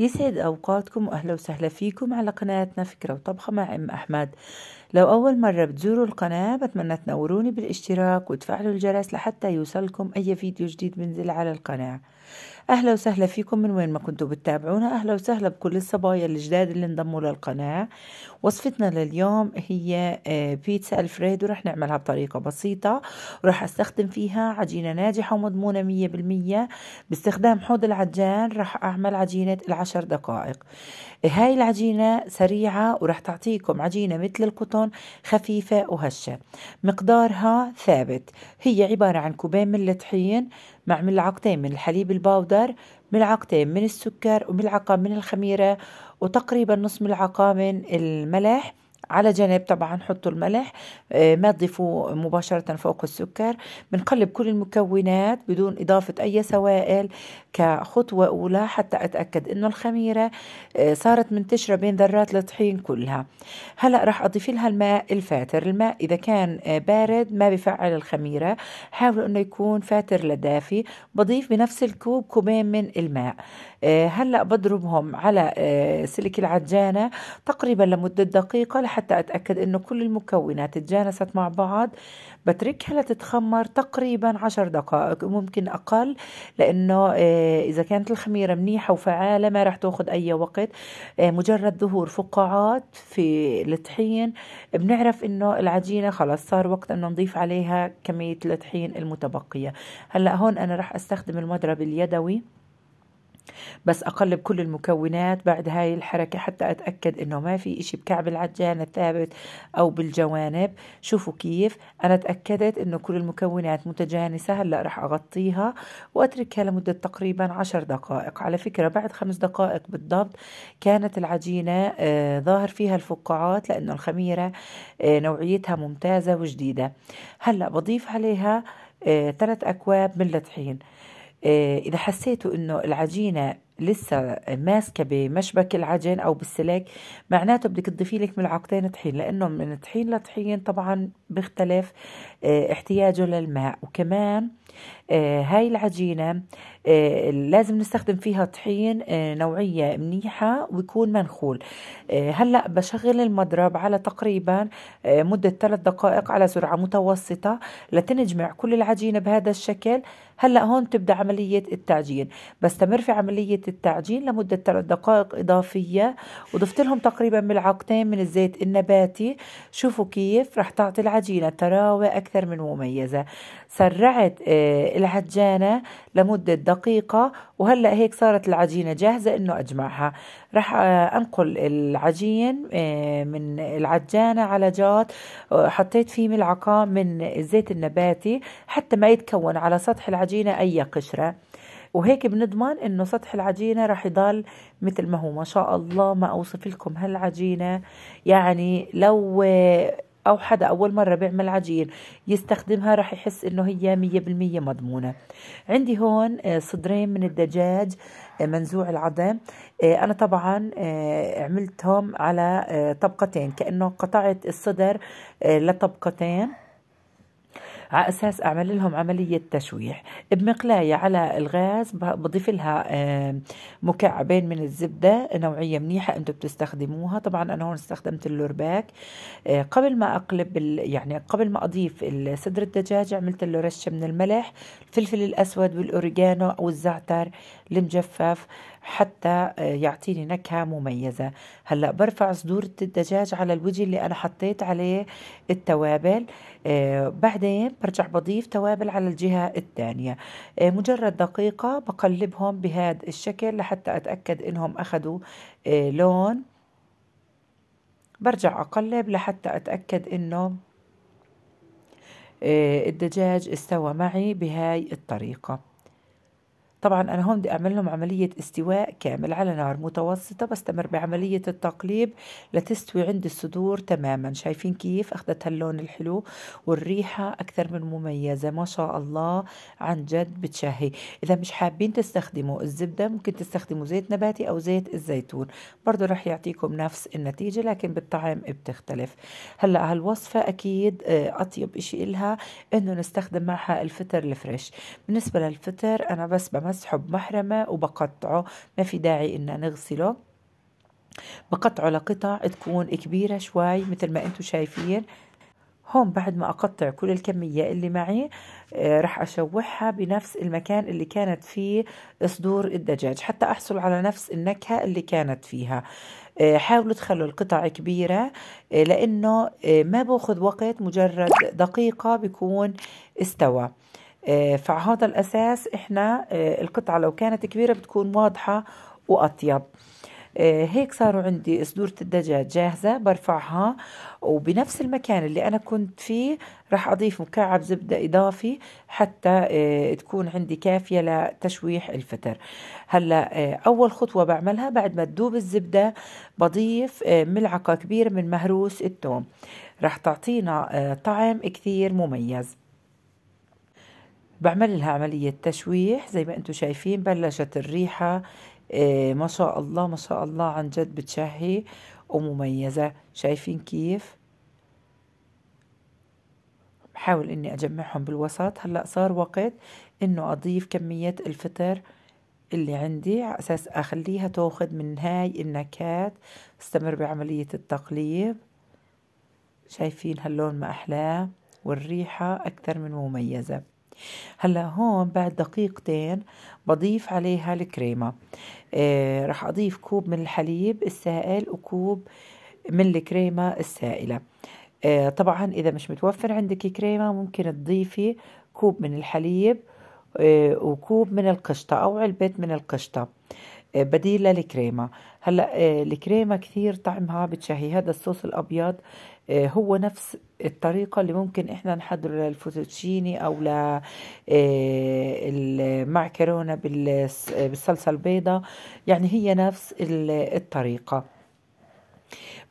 يسعد أوقاتكم وأهلا وسهلا فيكم على قناتنا فكرة وطبخة مع أم أحمد لو أول مرة بتزوروا القناة بتمنى تنوروني بالاشتراك وتفعلوا الجرس لحتى يوصلكم أي فيديو جديد بنزل على القناة أهلا وسهلا فيكم من وين ما كنتوا بتتابعونا أهلا وسهلا بكل الصبايا الجداد اللي انضموا للقناة وصفتنا لليوم هي آه، بيتزا الفريدو رح نعملها بطريقة بسيطة ورح أستخدم فيها عجينة ناجحة ومضمونة مية بالمية باستخدام حوض العجان رح أعمل عجينة العشر دقائق هاي العجينة سريعة ورح تعطيكم عجينة مثل القطن خفيفة وهشة مقدارها ثابت هي عبارة عن كوبين من الطحين مع ملعقتين من الحليب الباودر ملعقتين من السكر وملعقة من الخميرة وتقريبا نص ملعقة من الملح على جنب طبعا حطوا الملح آه، ما تضيفوه مباشرة فوق السكر بنقلب كل المكونات بدون إضافة أي سوائل كخطوة أولى حتى أتأكد إنه الخميرة آه، صارت منتشرة بين ذرات الطحين كلها هلأ راح أضيف لها الماء الفاتر الماء إذا كان آه، بارد ما بفعل الخميرة حاولوا إنه يكون فاتر لدافي بضيف بنفس الكوب كوبين من الماء آه، هلا بضربهم على آه، سلك العجانة تقريبا لمدة دقيقة لحتى أتأكد أنه كل المكونات تجانست مع بعض بتركها لتتخمر تقريبا عشر دقائق ممكن أقل لأنه آه، إذا كانت الخميرة منيحة وفعالة ما راح تأخذ أي وقت مجرد ظهور فقاعات في الطحين بنعرف أنه العجينة خلاص صار وقت أنه نضيف عليها كمية الطحين المتبقية هلأ هون أنا راح أستخدم المضرب اليدوي بس أقلب كل المكونات بعد هاي الحركة حتى أتأكد إنه ما في إشي بكعب العجان الثابت أو بالجوانب شوفوا كيف أنا تأكدت إنه كل المكونات متجانسة هلأ رح أغطيها وأتركها لمدة تقريبا عشر دقائق على فكرة بعد خمس دقائق بالضبط كانت العجينة آه، ظاهر فيها الفقاعات لأنه الخميرة آه، نوعيتها ممتازة وجديدة هلأ بضيف عليها ثلاث آه، أكواب من الطحين آه، إذا حسيتوا إنه العجينة لسه ماسكة بمشبك العجين أو بالسلك معناته بدك تضيفي لك ملعقتين طحين لأنه من طحين لطحين طبعا بيختلف آه، احتياجه للماء وكمان آه، هاي العجينة آه، لازم نستخدم فيها طحين آه، نوعية منيحة ويكون منخول هلأ بشغل المضرب على تقريبا مدة ثلاث دقائق على سرعة متوسطة لتنجمع كل العجينة بهذا الشكل هلأ هون تبدأ عملية التعجين بستمر في عملية التعجين لمدة ثلاث دقائق إضافية وضفت لهم تقريبا ملعقتين من الزيت النباتي شوفوا كيف رح تعطي العجينة تراوة أكثر من مميزة سرعت العجانة لمدة دقيقة وهلأ هيك صارت العجينة جاهزة إنه أجمعها رح آه، أنقل العجين آه، من العجانة على جات آه، حطيت فيه ملعقة من الزيت النباتي حتى ما يتكون على سطح العجينة أي قشرة وهيك بنضمن انه سطح العجينة رح يضل مثل ما هو ما شاء الله ما اوصف لكم هالعجينة يعني لو أو حدا أول مرة بيعمل عجين يستخدمها رح يحس إنه هي مية بالمية مضمونة عندي هون آه، صدرين من الدجاج آه، منزوع العظم آه، أنا طبعا عملتهم على طبقتين كأنه قطعت الصدر لطبقتين على أساس أعمل لهم عملية تشويح بمقلاية على الغاز بضيف لها مكعبين من الزبدة نوعية منيحة أنتم بتستخدموها طبعا أنا هون استخدمت اللورباك آه، قبل ما أقلب يعني قبل ما أضيف صدر الدجاج عملت له رشة من الملح الفلفل الأسود والأوريجانو أو الزعتر المجفف حتى آه، يعطيني نكهة مميزة هلأ برفع صدور الدجاج على الوجه اللي أنا حطيت عليه التوابل آه، بعدين برجع بضيف توابل على الجهة الثانية آه، مجرد دقيقة بقلبهم بهذا الشكل لحتى أتأكد إنهم أخذوا لون برجع أقلب لحتى أتأكد إنه الدجاج استوى معي بهاي الطريقة طبعا انا هون بدي اعمل لهم عمليه استواء كامل على نار متوسطه بستمر بعمليه التقليب لتستوي عند الصدور تماما شايفين كيف اخذت هاللون الحلو والريحه اكثر من مميزه ما شاء الله عن جد بتشهي اذا مش حابين تستخدموا الزبده ممكن تستخدموا زيت نباتي او زيت الزيتون برضه رح يعطيكم نفس النتيجه لكن بالطعم بتختلف هلا هالوصفه اكيد آه، اطيب شيء إلها انه نستخدم معها الفطر الفريش بالنسبه للفطر انا بس بعمل بمسحه بمحرمة وبقطعه ما في داعي إن نغسله بقطعه لقطع تكون كبيرة شوي مثل ما انتم شايفين هون بعد ما أقطع كل الكمية اللي معي راح آه، رح أشوحها بنفس المكان اللي كانت فيه صدور الدجاج حتى أحصل على نفس النكهة اللي كانت فيها آه، حاولوا تخلوا القطع كبيرة آه، لأنه ما باخذ وقت مجرد دقيقة بيكون استوى آه، فهذا الأساس إحنا آه، القطعة لو كانت كبيرة بتكون واضحة وأطيب آه، هيك صاروا عندي صدورة الدجاج جاهزة برفعها وبنفس المكان اللي أنا كنت فيه راح أضيف مكعب زبدة إضافي حتى تكون عندي كافية لتشويح الفتر هلا أول خطوة بعملها بعد ما تدوب الزبدة بضيف ملعقة كبيرة من مهروس التوم راح تعطينا طعم كثير مميز بعمل لها عملية تشويح زي ما انتم شايفين بلشت الريحة آه، ما شاء الله ما شاء الله عن جد بتشهي ومميزة شايفين كيف بحاول اني اجمعهم بالوسط هلا صار وقت انه اضيف كمية الفطر اللي عندي على اساس اخليها تاخذ من هاي النكهات استمر بعملية التقليب شايفين هاللون ما احلاه والريحة اكثر من مميزة هلا هون بعد دقيقتين بضيف عليها الكريمه آه رح اضيف كوب من الحليب السائل وكوب من الكريمه السائله آه طبعا اذا مش متوفر عندك كريمه ممكن تضيفي كوب من الحليب آه وكوب من القشطه او علبه من القشطه آه بديل للكريمه هلا آه، الكريمه كثير طعمها بتشهي هذا الصوص الابيض آه، هو نفس الطريقة اللي ممكن احنا نحضر للفوتوتشيني او للمعكرونة آه، بالصلصة البيضاء يعني هي نفس الطريقة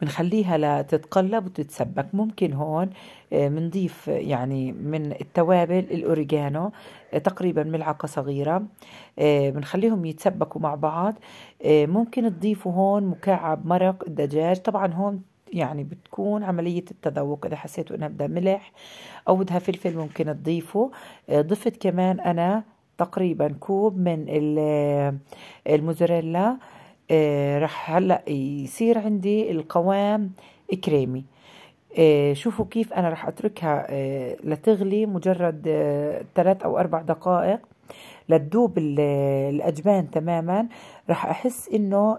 بنخليها لتتقلب وتتسبك ممكن هون آه، بنضيف يعني من التوابل الاوريجانو تقريبا ملعقه صغيره بنخليهم يتسبكوا مع بعض ممكن تضيفوا هون مكعب مرق الدجاج طبعا هون يعني بتكون عملية التذوق إذا حسيتوا إنها بدها ملح أو بدها فلفل ممكن تضيفه آه، ضفت كمان أنا تقريبا كوب من آه، الموزاريلا آه، رح هلأ يصير عندي القوام كريمي شوفوا كيف أنا رح أتركها لتغلي مجرد ثلاث أو أربع دقائق لتذوب الأجبان تماما رح أحس إنه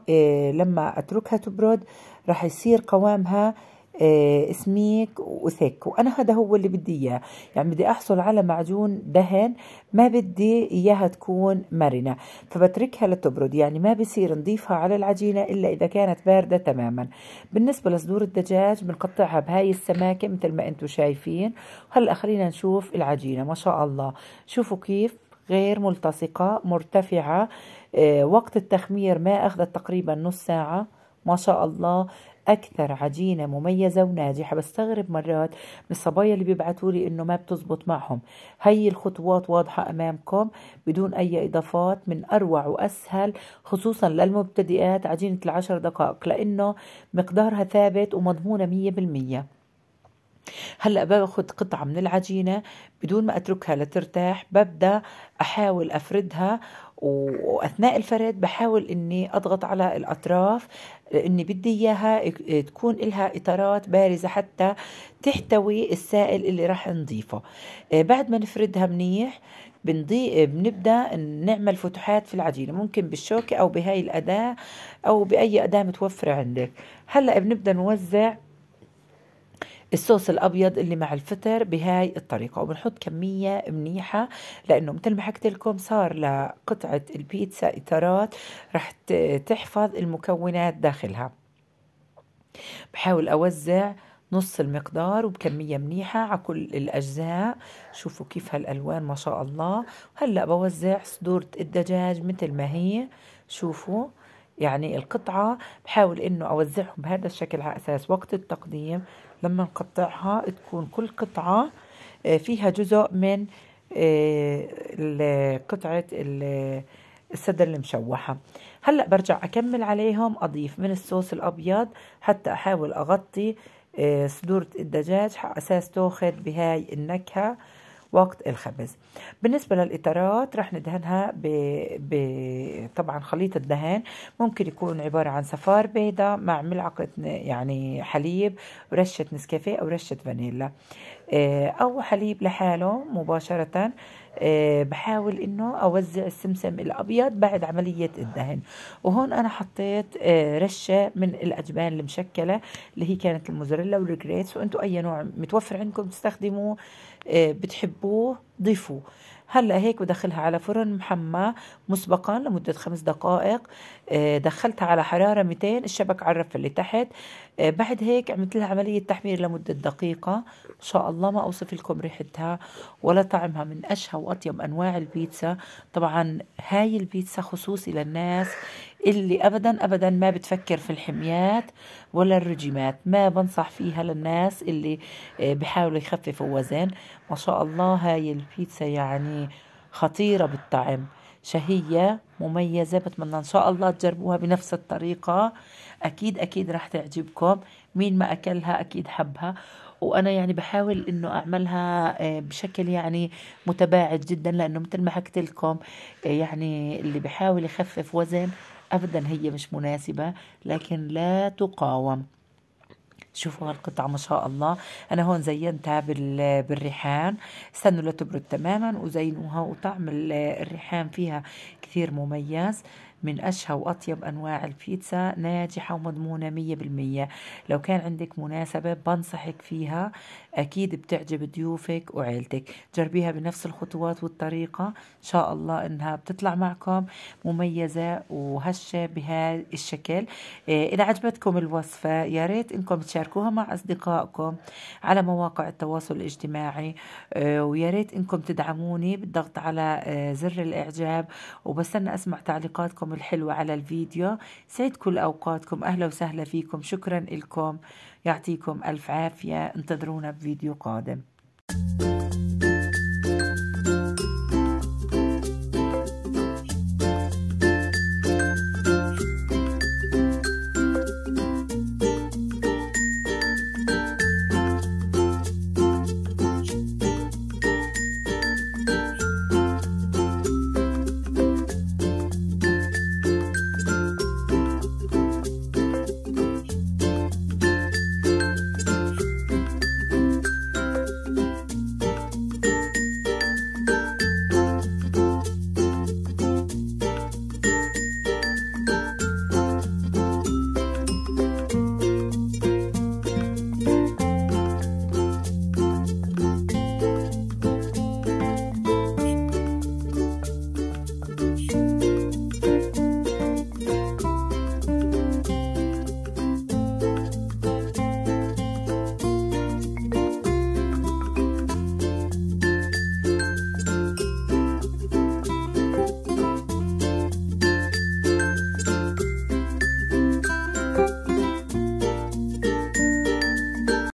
لما أتركها تبرد رح يصير قوامها آه، سميك وثيك وانا هذا هو اللي بدي اياه يعني بدي احصل على معجون دهن ما بدي اياها تكون مرنه فبتركها لتبرد يعني ما بصير نضيفها على العجينه الا اذا كانت بارده تماما بالنسبه لصدور الدجاج بنقطعها بهاي السماكه مثل ما انتم شايفين هلا خلينا نشوف العجينه ما شاء الله شوفوا كيف غير ملتصقه مرتفعه آه، وقت التخمير ما اخذت تقريبا نص ساعه ما شاء الله اكثر عجينه مميزه وناجحه بستغرب مرات من الصبايا اللي بيبعثوا لي انه ما بتزبط معهم هي الخطوات واضحه امامكم بدون اي اضافات من اروع واسهل خصوصا للمبتدئات عجينه العشر دقائق لانه مقدارها ثابت ومضمونه مية بالمية هلا باخذ قطعه من العجينه بدون ما اتركها لترتاح ببدا احاول افردها واثناء الفرد بحاول اني اضغط على الاطراف اني بدي اياها تكون لها اطارات بارزه حتى تحتوي السائل اللي راح نضيفه آه، بعد ما نفردها منيح بنضي آه، بنبدا نعمل فتحات في العجينه ممكن بالشوكه او بهاي الاداه او باي اداه متوفره عندك هلا بنبدا نوزع الصوص الابيض اللي مع الفطر بهاي الطريقه وبنحط كميه منيحه لانه مثل ما حكيت لكم صار لقطعه البيتزا اطارات رح تحفظ المكونات داخلها بحاول اوزع نص المقدار وبكمية منيحة على كل الأجزاء شوفوا كيف هالألوان ما شاء الله هلأ بوزع صدور الدجاج مثل ما هي شوفوا يعني القطعة بحاول إنه أوزعهم بهذا الشكل على أساس وقت التقديم لما نقطعها تكون كل قطعة آه، فيها جزء من آه، قطعة السدر المشوحة هلأ برجع أكمل عليهم أضيف من الصوص الأبيض حتى أحاول أغطي آه، صدور الدجاج على أساس تاخذ بهاي النكهة وقت الخبز بالنسبة للإطارات رح ندهنها ب... ب... طبعا خليط الدهان ممكن يكون عبارة عن صفار بيضة مع ملعقة يعني حليب رشة نسكافيه أو رشة فانيلا آه، أو حليب لحاله مباشرة آه، بحاول انه اوزع السمسم الابيض بعد عمليه الدهن وهون انا حطيت آه، رشه من الاجبان المشكله اللي هي كانت الموزاريلا والجريتس وانتم اي نوع متوفر عندكم تستخدموه آه، بتحبوه ضيفوه هلا هيك بدخلها على فرن محمى مسبقا لمده خمس دقائق آه، دخلتها على حراره 200 الشبك عرف اللي تحت آه، بعد هيك عملت لها عمليه تحمير لمده دقيقه ان شاء الله ما اوصف لكم ريحتها ولا طعمها من اشهى واطيب انواع البيتزا طبعا هاي البيتزا خصوصي للناس اللي أبدا أبدا ما بتفكر في الحميات ولا الرجيمات ما بنصح فيها للناس اللي آه، بحاولوا يخففوا وزن ما شاء الله هاي البيتزا يعني خطيرة بالطعم شهية مميزة بتمنى إن شاء الله تجربوها بنفس الطريقة أكيد أكيد راح تعجبكم مين ما أكلها أكيد حبها وأنا يعني بحاول إنه أعملها آه، بشكل يعني متباعد جدا لأنه مثل ما حكيت لكم آه، يعني اللي بحاول يخفف وزن أبدا هي مش مناسبة لكن لا تقاوم شوفوا هالقطعة ما شاء الله أنا هون زينتها بالريحان استنوا لتبرد تماما وزينوها وطعم الريحان فيها كثير مميز من أشهى وأطيب أنواع البيتزا ناجحة ومضمونة مية بالمية لو كان عندك مناسبة بنصحك فيها أكيد بتعجب ضيوفك وعيلتك جربيها بنفس الخطوات والطريقة إن شاء الله إنها بتطلع معكم مميزة وهشة بهذا الشكل إيه، إذا عجبتكم الوصفة يا ريت إنكم تشاركوها مع أصدقائكم على مواقع التواصل الاجتماعي إيه، ويا ريت إنكم تدعموني بالضغط على إيه، زر الإعجاب وبستنى أسمع تعليقاتكم الحلوة على الفيديو سعيد كل أوقاتكم أهلا وسهلا فيكم شكرا لكم يعطيكم ألف عافية انتظرونا بفيديو قادم